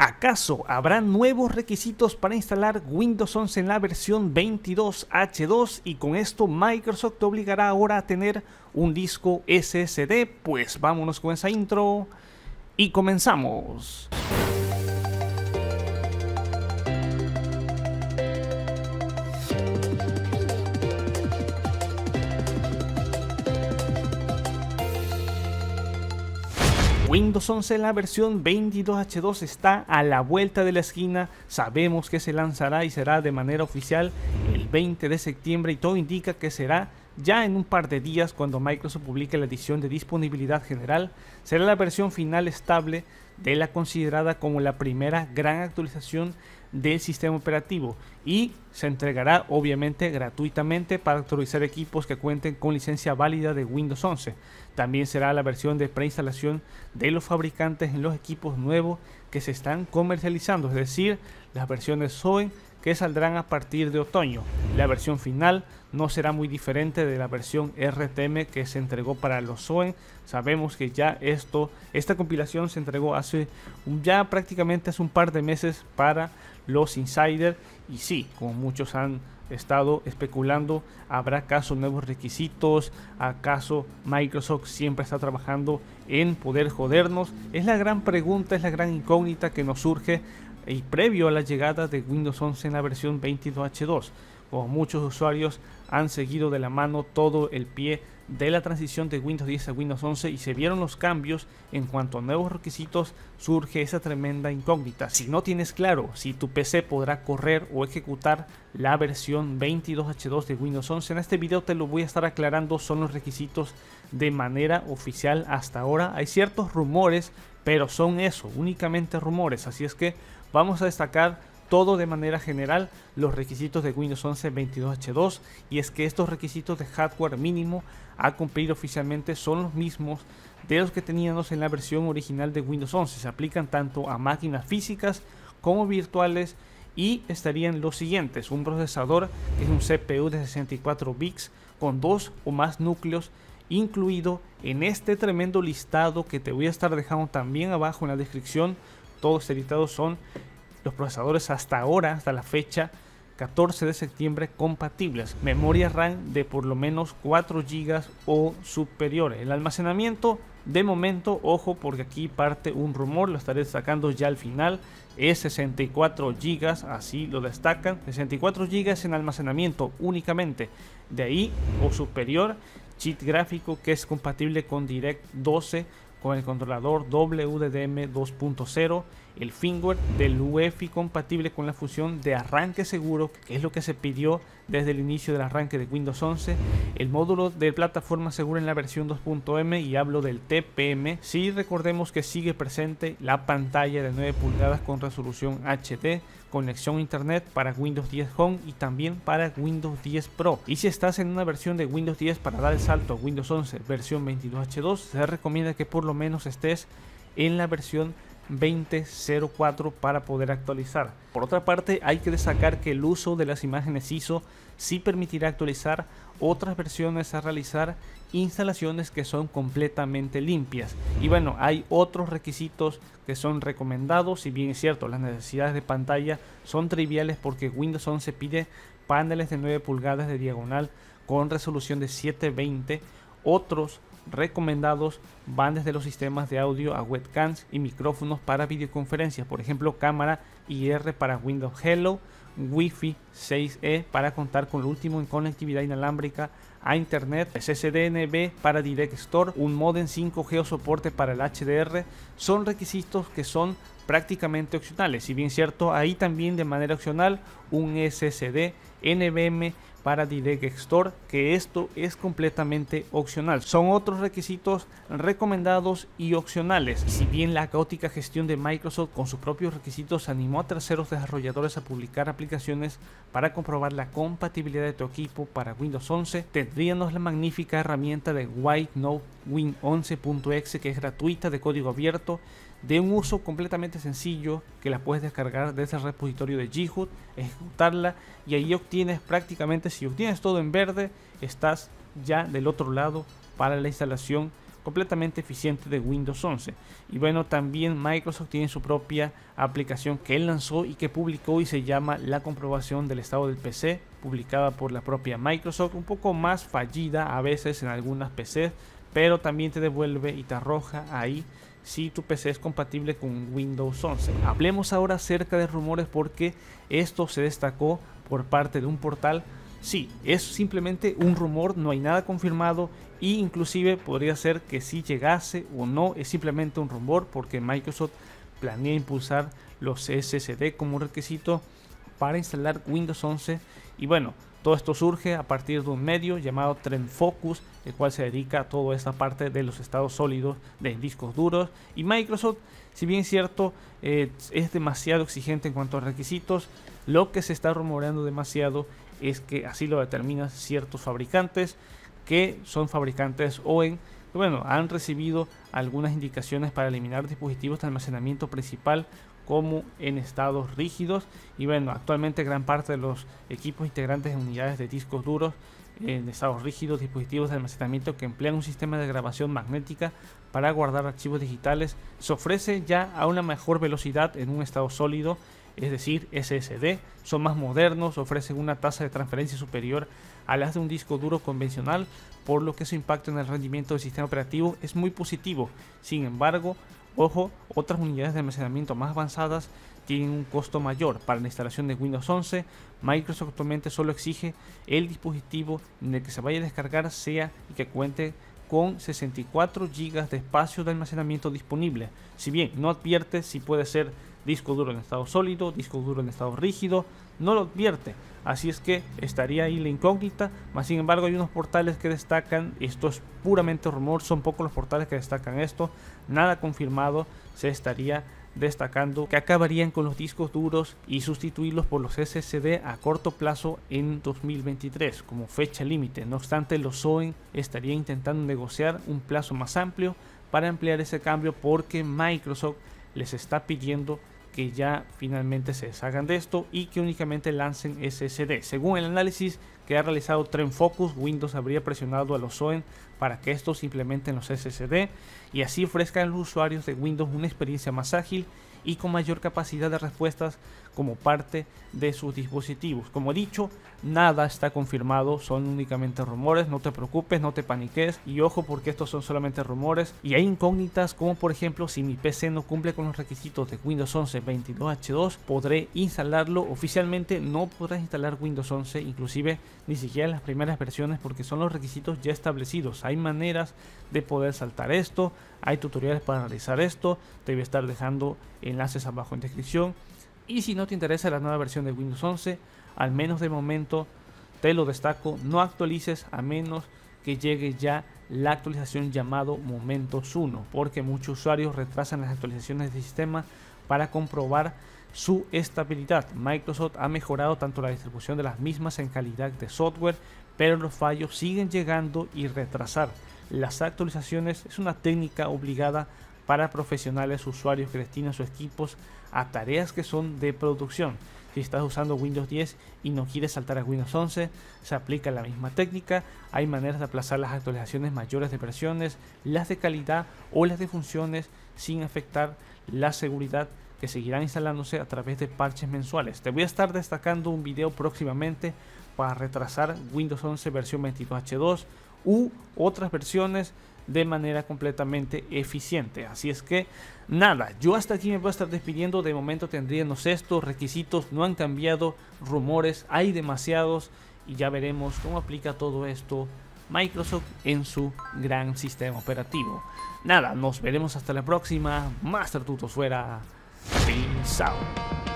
¿Acaso habrá nuevos requisitos para instalar Windows 11 en la versión 22H2 y con esto Microsoft te obligará ahora a tener un disco SSD? Pues vámonos con esa intro y comenzamos. Windows 11 la versión 22H2 está a la vuelta de la esquina, sabemos que se lanzará y será de manera oficial el 20 de septiembre y todo indica que será ya en un par de días, cuando Microsoft publique la edición de disponibilidad general, será la versión final estable de la considerada como la primera gran actualización del sistema operativo y se entregará obviamente gratuitamente para actualizar equipos que cuenten con licencia válida de Windows 11. También será la versión de preinstalación de los fabricantes en los equipos nuevos que se están comercializando, es decir, las versiones Zoe que saldrán a partir de otoño. La versión final no será muy diferente de la versión RTM que se entregó para los OEM. Sabemos que ya esto, esta compilación se entregó hace ya prácticamente hace un par de meses para los Insider y sí, como muchos han estado especulando, habrá acaso nuevos requisitos, acaso Microsoft siempre está trabajando en poder jodernos. Es la gran pregunta, es la gran incógnita que nos surge y previo a la llegada de Windows 11 en la versión 22H2, como muchos usuarios han seguido de la mano todo el pie de la transición de Windows 10 a Windows 11 y se vieron los cambios en cuanto a nuevos requisitos, surge esa tremenda incógnita. Si no tienes claro si tu PC podrá correr o ejecutar la versión 22H2 de Windows 11, en este video te lo voy a estar aclarando, son los requisitos de manera oficial hasta ahora. Hay ciertos rumores, pero son eso, únicamente rumores, así es que Vamos a destacar todo de manera general los requisitos de Windows 11 22H2 y es que estos requisitos de hardware mínimo a cumplir oficialmente son los mismos de los que teníamos en la versión original de Windows 11. Se aplican tanto a máquinas físicas como virtuales y estarían los siguientes. Un procesador es un CPU de 64 bits con dos o más núcleos incluido en este tremendo listado que te voy a estar dejando también abajo en la descripción todos editados son los procesadores hasta ahora, hasta la fecha 14 de septiembre, compatibles. Memoria RAM de por lo menos 4 GB o superior. El almacenamiento, de momento, ojo, porque aquí parte un rumor, lo estaré destacando ya al final, es 64 GB, así lo destacan. 64 GB en almacenamiento únicamente. De ahí o superior, cheat gráfico que es compatible con Direct 12 con el controlador WDM 2.0, el firmware del UEFI compatible con la fusión de arranque seguro, que es lo que se pidió desde el inicio del arranque de Windows 11, el módulo de plataforma segura en la versión 2.m y hablo del TPM. Si sí, recordemos que sigue presente la pantalla de 9 pulgadas con resolución HD conexión internet para Windows 10 Home y también para Windows 10 Pro. Y si estás en una versión de Windows 10 para dar el salto a Windows 11 versión 22H2, se recomienda que por lo menos estés en la versión 20.04 para poder actualizar. Por otra parte, hay que destacar que el uso de las imágenes ISO sí permitirá actualizar otras versiones a realizar instalaciones que son completamente limpias. Y bueno, hay otros requisitos que son recomendados, si bien es cierto, las necesidades de pantalla son triviales porque Windows 11 pide paneles de 9 pulgadas de diagonal con resolución de 720. Otros recomendados van desde los sistemas de audio a webcams y micrófonos para videoconferencias, por ejemplo cámara IR para Windows Hello, Wi-Fi 6E para contar con lo último en conectividad inalámbrica a Internet, SSDNB para Direct Store, un modem 5G o soporte para el HDR, son requisitos que son prácticamente opcionales. Si bien cierto, ahí también de manera opcional un SSD, NVMe, para Direct Store que esto es completamente opcional. Son otros requisitos recomendados y opcionales. Si bien la caótica gestión de Microsoft con sus propios requisitos animó a terceros desarrolladores a publicar aplicaciones para comprobar la compatibilidad de tu equipo para Windows 11, tendríamos la magnífica herramienta de White Note Win 11.exe que es gratuita de código abierto de un uso completamente sencillo que la puedes descargar de ese repositorio de g ejecutarla y ahí obtienes prácticamente, si obtienes todo en verde, estás ya del otro lado para la instalación completamente eficiente de Windows 11. Y bueno, también Microsoft tiene su propia aplicación que él lanzó y que publicó y se llama La comprobación del estado del PC, publicada por la propia Microsoft, un poco más fallida a veces en algunas PCs, pero también te devuelve y te arroja ahí si tu PC es compatible con Windows 11. Hablemos ahora acerca de rumores porque esto se destacó por parte de un portal. Sí, es simplemente un rumor, no hay nada confirmado e inclusive podría ser que si llegase o no es simplemente un rumor porque Microsoft planea impulsar los SSD como requisito para instalar Windows 11 y bueno, todo esto surge a partir de un medio llamado Focus, el cual se dedica a toda esta parte de los estados sólidos de discos duros. Y Microsoft, si bien es cierto, eh, es demasiado exigente en cuanto a requisitos, lo que se está rumoreando demasiado es que así lo determinan ciertos fabricantes que son fabricantes OEM bueno, han recibido algunas indicaciones para eliminar dispositivos de almacenamiento principal como en estados rígidos. Y bueno, actualmente gran parte de los equipos integrantes de unidades de discos duros en estados rígidos, dispositivos de almacenamiento que emplean un sistema de grabación magnética para guardar archivos digitales, se ofrece ya a una mejor velocidad en un estado sólido, es decir, SSD, son más modernos, ofrecen una tasa de transferencia superior a las de un disco duro convencional, por lo que su impacto en el rendimiento del sistema operativo es muy positivo. Sin embargo, Ojo, otras unidades de almacenamiento más avanzadas tienen un costo mayor para la instalación de Windows 11. Microsoft actualmente solo exige el dispositivo en el que se vaya a descargar sea y que cuente con 64 GB de espacio de almacenamiento disponible. Si bien no advierte si puede ser disco duro en estado sólido, disco duro en estado rígido, no lo advierte. Así es que estaría ahí la incógnita, más sin embargo hay unos portales que destacan, esto es puramente rumor, son pocos los portales que destacan esto, nada confirmado, se estaría destacando que acabarían con los discos duros y sustituirlos por los SSD a corto plazo en 2023 como fecha límite. No obstante, los OEM estaría intentando negociar un plazo más amplio para ampliar ese cambio porque Microsoft les está pidiendo que ya finalmente se deshagan de esto y que únicamente lancen SSD. Según el análisis que ha realizado Trend Focus, Windows habría presionado a los SOEN para que estos implementen los SSD y así ofrezcan a los usuarios de Windows una experiencia más ágil y con mayor capacidad de respuestas como parte de sus dispositivos. Como he dicho, nada está confirmado, son únicamente rumores, no te preocupes, no te paniques y ojo porque estos son solamente rumores y hay incógnitas como por ejemplo si mi PC no cumple con los requisitos de Windows 11 22H2 podré instalarlo oficialmente, no podrás instalar Windows 11 inclusive ni siquiera las primeras versiones porque son los requisitos ya establecidos, hay maneras de poder saltar esto, hay tutoriales para realizar esto, te voy a estar dejando enlaces abajo en descripción. Y si no te interesa la nueva versión de Windows 11, al menos de momento te lo destaco, no actualices a menos que llegue ya la actualización llamado Momentos 1, porque muchos usuarios retrasan las actualizaciones de sistema para comprobar su estabilidad. Microsoft ha mejorado tanto la distribución de las mismas en calidad de software, pero los fallos siguen llegando y retrasar las actualizaciones es una técnica obligada para profesionales, usuarios que o equipos a tareas que son de producción. Si estás usando Windows 10 y no quieres saltar a Windows 11, se aplica la misma técnica. Hay maneras de aplazar las actualizaciones mayores de versiones, las de calidad o las de funciones sin afectar la seguridad que seguirán instalándose a través de parches mensuales. Te voy a estar destacando un video próximamente para retrasar Windows 11 versión 22H2 u otras versiones de manera completamente eficiente. Así es que nada, yo hasta aquí me voy a estar despidiendo. De momento tendríamos estos requisitos, no han cambiado rumores, hay demasiados y ya veremos cómo aplica todo esto Microsoft en su gran sistema operativo. Nada, nos veremos hasta la próxima. Master Tutos fuera. Peace out.